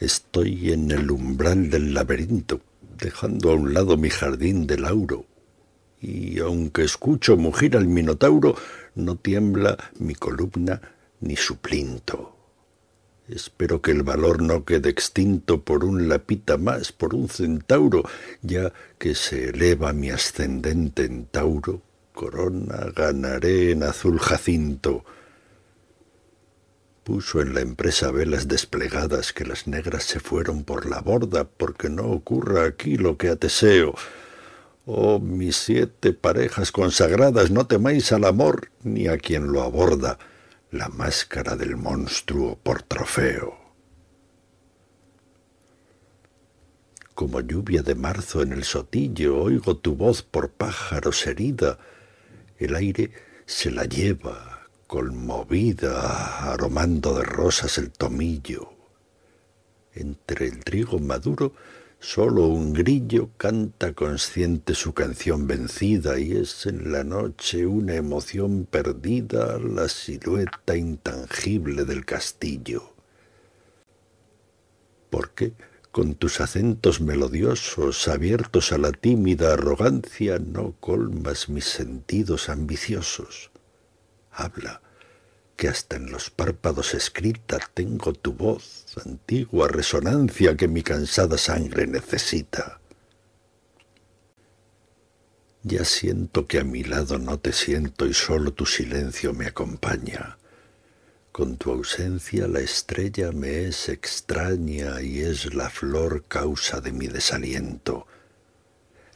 Estoy en el umbral del laberinto, dejando a un lado mi jardín de lauro. Y aunque escucho mugir al minotauro, no tiembla mi columna ni su plinto. Espero que el valor no quede extinto por un lapita más, por un centauro, ya que se eleva mi ascendente en Tauro, corona ganaré en azul jacinto puso en la empresa velas desplegadas que las negras se fueron por la borda, porque no ocurra aquí lo que ateseo. Oh, mis siete parejas consagradas, no temáis al amor ni a quien lo aborda, la máscara del monstruo por trofeo. Como lluvia de marzo en el sotillo, oigo tu voz por pájaros herida, el aire se la lleva colmovida, aromando de rosas el tomillo. Entre el trigo maduro solo un grillo canta consciente su canción vencida y es en la noche una emoción perdida la silueta intangible del castillo. ¿Por qué? con tus acentos melodiosos abiertos a la tímida arrogancia, no colmas mis sentidos ambiciosos. Habla, que hasta en los párpados escrita tengo tu voz, antigua resonancia que mi cansada sangre necesita. Ya siento que a mi lado no te siento y solo tu silencio me acompaña. Con tu ausencia la estrella me es extraña y es la flor causa de mi desaliento.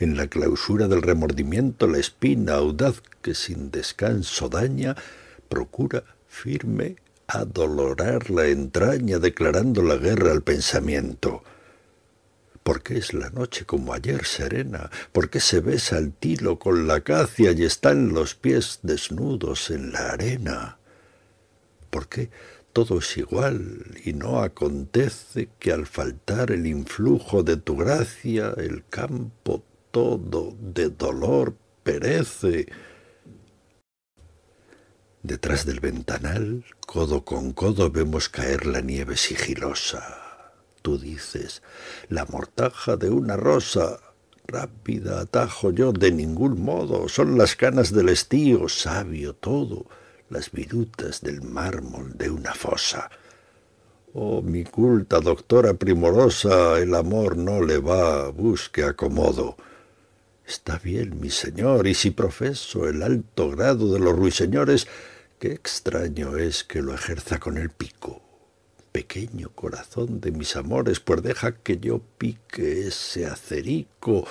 En la clausura del remordimiento la espina audaz que sin descanso daña procura firme, a dolorar la entraña declarando la guerra al pensamiento. ¿Por qué es la noche como ayer serena? ¿Por qué se besa el tilo con la acacia y están los pies desnudos en la arena? ¿Por qué todo es igual y no acontece que al faltar el influjo de tu gracia el campo todo de dolor perece? Detrás del ventanal, codo con codo, vemos caer la nieve sigilosa. Tú dices, la mortaja de una rosa. Rápida atajo yo, de ningún modo. Son las canas del estío, sabio todo, las virutas del mármol de una fosa. Oh, mi culta doctora primorosa, el amor no le va, busque acomodo. Está bien, mi señor, y si profeso el alto grado de los ruiseñores, qué extraño es que lo ejerza con el pico. Pequeño corazón de mis amores, pues deja que yo pique ese acerico.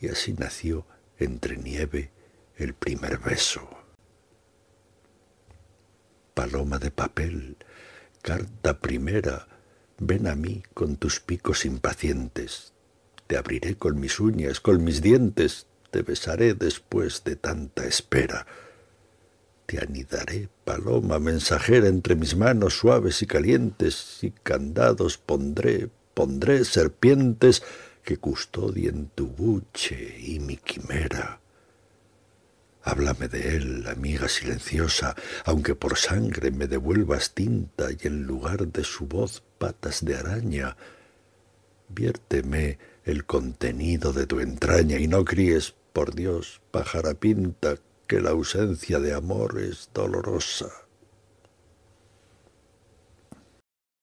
Y así nació entre nieve el primer beso. Paloma de papel, carta primera, ven a mí con tus picos impacientes, te abriré con mis uñas, con mis dientes, te besaré después de tanta espera. Te anidaré, paloma mensajera, entre mis manos suaves y calientes, y candados pondré, pondré serpientes que custodien tu buche y mi quimera. Háblame de él, amiga silenciosa, aunque por sangre me devuelvas tinta y en lugar de su voz patas de araña. Viérteme, el contenido de tu entraña y no críes, por Dios, pajarapinta, pinta, que la ausencia de amor es dolorosa.